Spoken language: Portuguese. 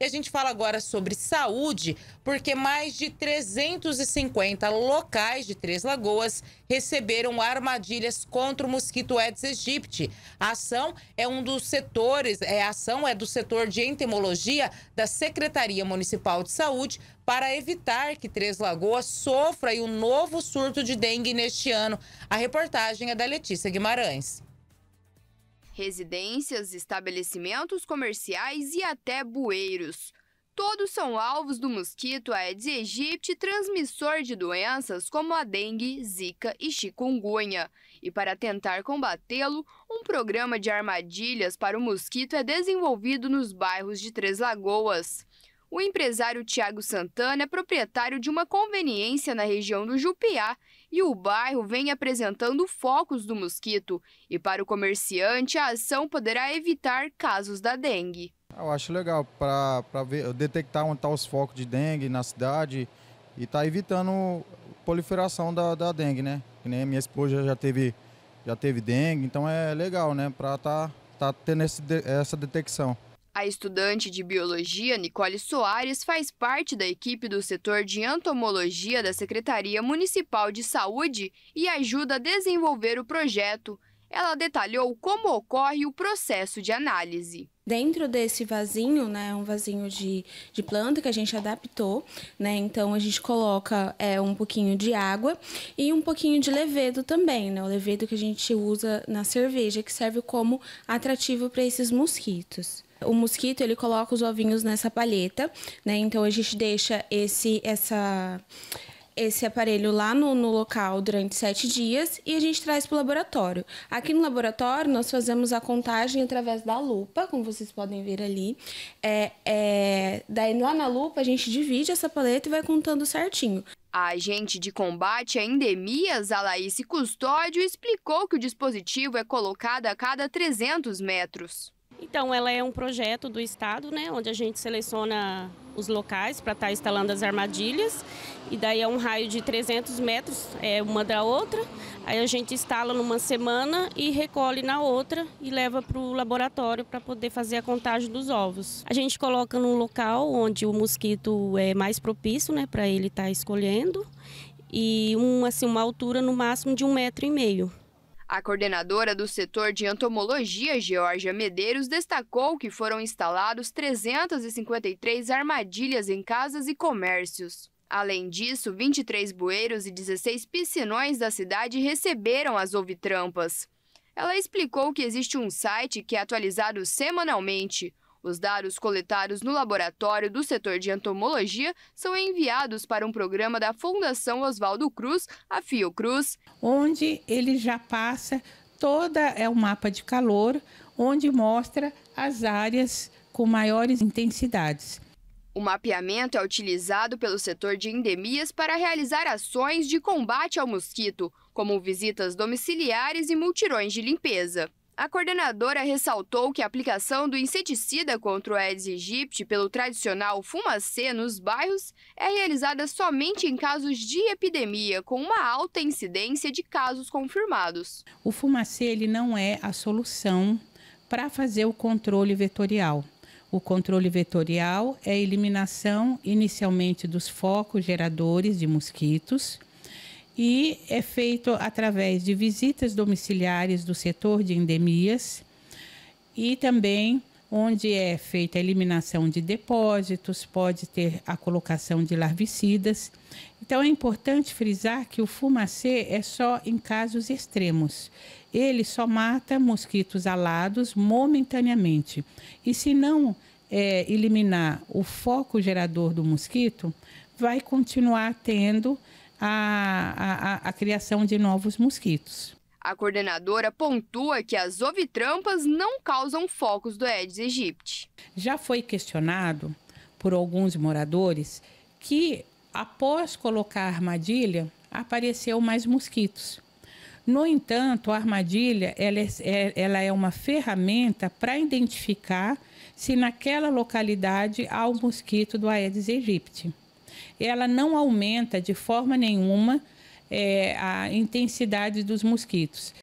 E a gente fala agora sobre saúde, porque mais de 350 locais de Três Lagoas receberam armadilhas contra o mosquito Aedes aegypti. A ação é um dos setores, é, a ação é do setor de entomologia da Secretaria Municipal de Saúde para evitar que Três Lagoas sofra um novo surto de dengue neste ano. A reportagem é da Letícia Guimarães residências, estabelecimentos comerciais e até bueiros. Todos são alvos do mosquito Aedes aegypti, transmissor de doenças como a dengue, zika e chikungunya. E para tentar combatê-lo, um programa de armadilhas para o mosquito é desenvolvido nos bairros de Três Lagoas. O empresário Tiago Santana é proprietário de uma conveniência na região do Jupiá e o bairro vem apresentando focos do mosquito. E para o comerciante, a ação poderá evitar casos da dengue. Eu acho legal para detectar onde estão tá os focos de dengue na cidade e estar tá evitando proliferação da, da dengue, né? Que nem minha esposa já teve, já teve dengue, então é legal, né? Para estar tá, tá tendo esse, essa detecção. A estudante de biologia Nicole Soares faz parte da equipe do setor de entomologia da Secretaria Municipal de Saúde e ajuda a desenvolver o projeto. Ela detalhou como ocorre o processo de análise. Dentro desse vasinho, né, um vasinho de, de planta que a gente adaptou, né, então a gente coloca é, um pouquinho de água e um pouquinho de levedo também, né, o levedo que a gente usa na cerveja, que serve como atrativo para esses mosquitos o mosquito ele coloca os ovinhos nessa palheta, né? Então a gente deixa esse essa esse aparelho lá no, no, local durante sete dias e a gente traz para o laboratório. Aqui no laboratório, nós fazemos a contagem através da lupa, como vocês podem ver ali. É, é, daí lá na lupa, a gente divide essa paleta e vai contando certinho. A agente de combate a endemias, Laís Custódio, explicou que o dispositivo é colocado a cada 300 metros. Então, ela é um projeto do Estado, né, onde a gente seleciona os locais para estar tá instalando as armadilhas. E daí é um raio de 300 metros, é uma da outra. Aí a gente instala numa semana e recolhe na outra e leva para o laboratório para poder fazer a contagem dos ovos. A gente coloca num local onde o mosquito é mais propício né, para ele estar tá escolhendo. E um, assim, uma altura no máximo de um metro e meio. A coordenadora do setor de entomologia, Georgia Medeiros, destacou que foram instalados 353 armadilhas em casas e comércios. Além disso, 23 bueiros e 16 piscinões da cidade receberam as ovitrampas. Ela explicou que existe um site que é atualizado semanalmente, os dados coletados no laboratório do setor de entomologia são enviados para um programa da Fundação Oswaldo Cruz, a Fiocruz, onde ele já passa todo é um mapa de calor, onde mostra as áreas com maiores intensidades. O mapeamento é utilizado pelo setor de endemias para realizar ações de combate ao mosquito, como visitas domiciliares e multirões de limpeza. A coordenadora ressaltou que a aplicação do inseticida contra o Aedes aegypti pelo tradicional fumacê nos bairros é realizada somente em casos de epidemia, com uma alta incidência de casos confirmados. O fumacê ele não é a solução para fazer o controle vetorial. O controle vetorial é a eliminação inicialmente dos focos geradores de mosquitos, e é feito através de visitas domiciliares do setor de endemias e também onde é feita a eliminação de depósitos, pode ter a colocação de larvicidas. Então é importante frisar que o fumacê é só em casos extremos. Ele só mata mosquitos alados momentaneamente. E se não é, eliminar o foco gerador do mosquito, vai continuar tendo a, a, a criação de novos mosquitos. A coordenadora pontua que as ovitrampas não causam focos do Aedes aegypti. Já foi questionado por alguns moradores que, após colocar a armadilha, apareceu mais mosquitos. No entanto, a armadilha ela é, é ela é uma ferramenta para identificar se naquela localidade há o um mosquito do Aedes aegypti ela não aumenta de forma nenhuma é, a intensidade dos mosquitos.